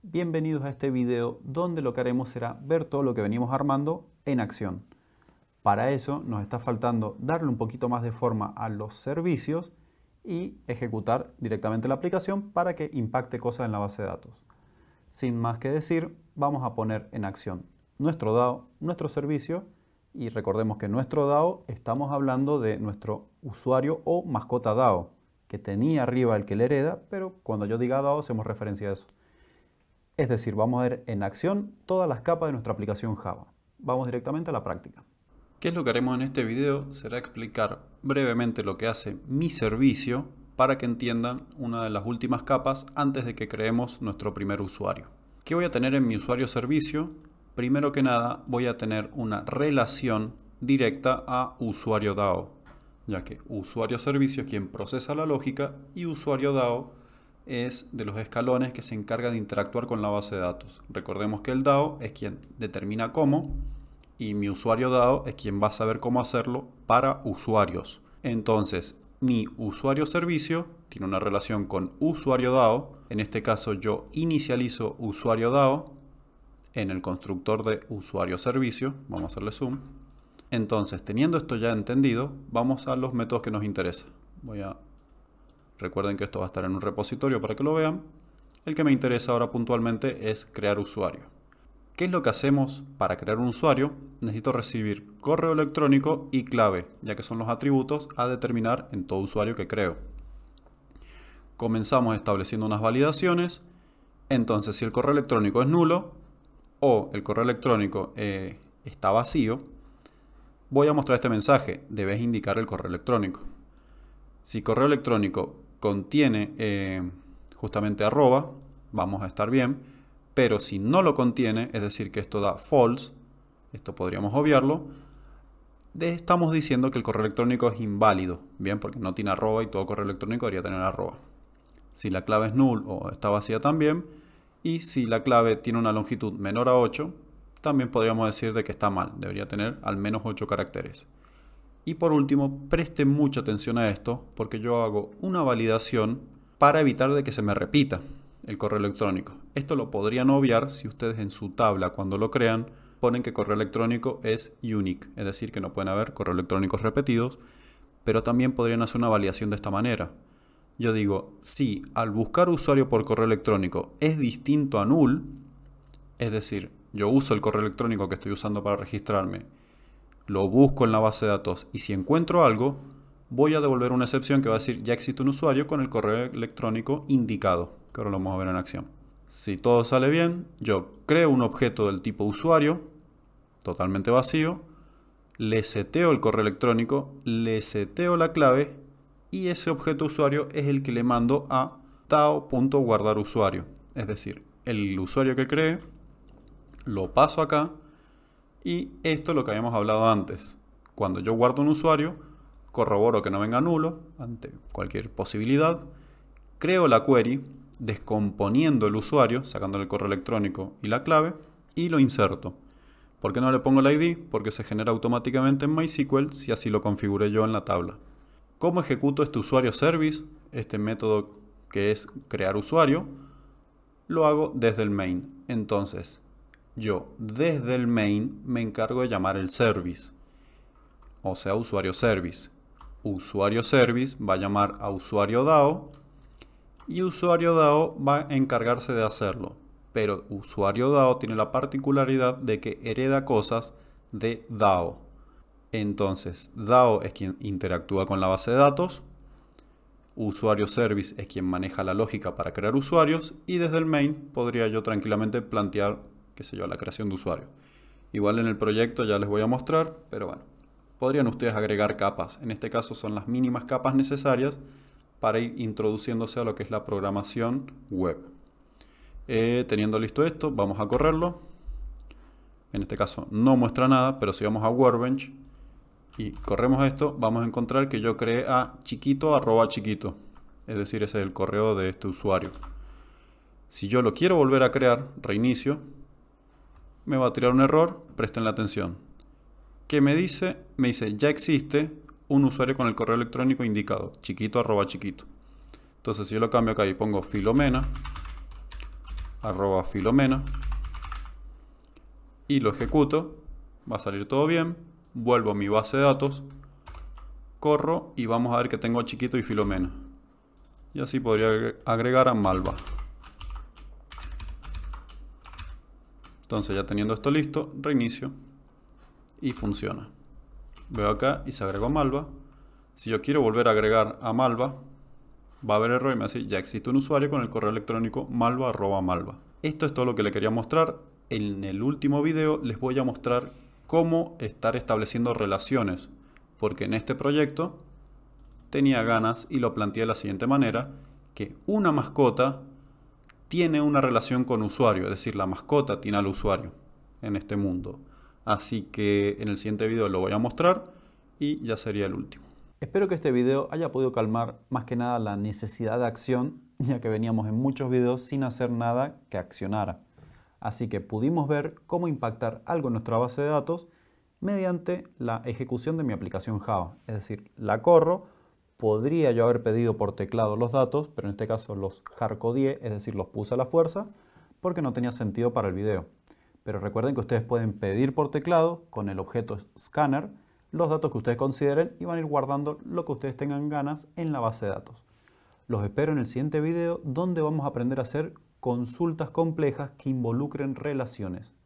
Bienvenidos a este video donde lo que haremos será ver todo lo que venimos armando en acción. Para eso nos está faltando darle un poquito más de forma a los servicios y ejecutar directamente la aplicación para que impacte cosas en la base de datos. Sin más que decir, vamos a poner en acción nuestro DAO, nuestro servicio y recordemos que nuestro DAO estamos hablando de nuestro usuario o mascota DAO que tenía arriba el que le hereda, pero cuando yo diga DAO hacemos referencia a eso. Es decir, vamos a ver en acción todas las capas de nuestra aplicación Java. Vamos directamente a la práctica. ¿Qué es lo que haremos en este video? Será explicar brevemente lo que hace mi servicio para que entiendan una de las últimas capas antes de que creemos nuestro primer usuario. ¿Qué voy a tener en mi usuario servicio? Primero que nada voy a tener una relación directa a usuario DAO ya que usuario servicio es quien procesa la lógica y usuario DAO es de los escalones que se encarga de interactuar con la base de datos. Recordemos que el DAO es quien determina cómo y mi usuario DAO es quien va a saber cómo hacerlo para usuarios. Entonces, mi usuario servicio tiene una relación con usuario DAO. En este caso yo inicializo usuario DAO en el constructor de usuario servicio. Vamos a hacerle zoom. Entonces, teniendo esto ya entendido, vamos a los métodos que nos interesan. Voy a... Recuerden que esto va a estar en un repositorio para que lo vean. El que me interesa ahora puntualmente es crear usuario. ¿Qué es lo que hacemos para crear un usuario? Necesito recibir correo electrónico y clave, ya que son los atributos a determinar en todo usuario que creo. Comenzamos estableciendo unas validaciones. Entonces, si el correo electrónico es nulo o el correo electrónico eh, está vacío, Voy a mostrar este mensaje. Debes indicar el correo electrónico. Si correo electrónico contiene eh, justamente arroba, vamos a estar bien. Pero si no lo contiene, es decir, que esto da false, esto podríamos obviarlo, estamos diciendo que el correo electrónico es inválido, bien, porque no tiene arroba y todo correo electrónico debería tener arroba. Si la clave es null o está vacía también, y si la clave tiene una longitud menor a 8, también podríamos decir de que está mal, debería tener al menos 8 caracteres. Y por último, presten mucha atención a esto porque yo hago una validación para evitar de que se me repita el correo electrónico. Esto lo podrían obviar si ustedes en su tabla cuando lo crean ponen que correo electrónico es unique, es decir, que no pueden haber correo electrónicos repetidos, pero también podrían hacer una validación de esta manera. Yo digo, si al buscar usuario por correo electrónico es distinto a null, es decir, yo uso el correo electrónico que estoy usando para registrarme, lo busco en la base de datos y si encuentro algo, voy a devolver una excepción que va a decir ya existe un usuario con el correo electrónico indicado, que ahora lo vamos a ver en acción. Si todo sale bien, yo creo un objeto del tipo usuario, totalmente vacío, le seteo el correo electrónico, le seteo la clave y ese objeto usuario es el que le mando a tao.guardarusuario. Es decir, el usuario que cree lo paso acá y esto es lo que habíamos hablado antes. Cuando yo guardo un usuario, corroboro que no venga nulo ante cualquier posibilidad, creo la query descomponiendo el usuario, sacándole el correo electrónico y la clave, y lo inserto. ¿Por qué no le pongo el ID? Porque se genera automáticamente en MySQL si así lo configuré yo en la tabla. ¿Cómo ejecuto este usuario service? Este método que es crear usuario, lo hago desde el main. Entonces, yo desde el main me encargo de llamar el service, o sea, usuario service. Usuario service va a llamar a usuario DAO y usuario DAO va a encargarse de hacerlo. Pero usuario DAO tiene la particularidad de que hereda cosas de DAO. Entonces, DAO es quien interactúa con la base de datos, usuario service es quien maneja la lógica para crear usuarios y desde el main podría yo tranquilamente plantear qué sé yo, la creación de usuario. Igual en el proyecto ya les voy a mostrar, pero bueno, podrían ustedes agregar capas. En este caso son las mínimas capas necesarias para ir introduciéndose a lo que es la programación web. Eh, teniendo listo esto, vamos a correrlo. En este caso no muestra nada, pero si vamos a Workbench y corremos esto, vamos a encontrar que yo creé a chiquito chiquito. Es decir, ese es el correo de este usuario. Si yo lo quiero volver a crear, reinicio, me va a tirar un error, presten la atención. ¿Qué me dice? Me dice, ya existe un usuario con el correo electrónico indicado, chiquito arroba chiquito. Entonces si yo lo cambio acá y pongo filomena, arroba filomena, y lo ejecuto, va a salir todo bien, vuelvo a mi base de datos, corro y vamos a ver que tengo a chiquito y filomena. Y así podría agregar a Malva. Entonces ya teniendo esto listo, reinicio y funciona. Veo acá y se agregó Malva. Si yo quiero volver a agregar a Malva, va a haber error y me dice ya existe un usuario con el correo electrónico malva malva. Esto es todo lo que le quería mostrar. En el último video les voy a mostrar cómo estar estableciendo relaciones, porque en este proyecto tenía ganas y lo planteé de la siguiente manera, que una mascota tiene una relación con usuario, es decir, la mascota tiene al usuario en este mundo. Así que en el siguiente video lo voy a mostrar y ya sería el último. Espero que este video haya podido calmar más que nada la necesidad de acción, ya que veníamos en muchos videos sin hacer nada que accionara. Así que pudimos ver cómo impactar algo en nuestra base de datos mediante la ejecución de mi aplicación Java. Es decir, la corro, podría yo haber pedido por teclado los datos, pero en este caso los hardcodié, es decir, los puse a la fuerza, porque no tenía sentido para el video. Pero recuerden que ustedes pueden pedir por teclado con el objeto scanner los datos que ustedes consideren y van a ir guardando lo que ustedes tengan ganas en la base de datos. Los espero en el siguiente video donde vamos a aprender a hacer consultas complejas que involucren relaciones.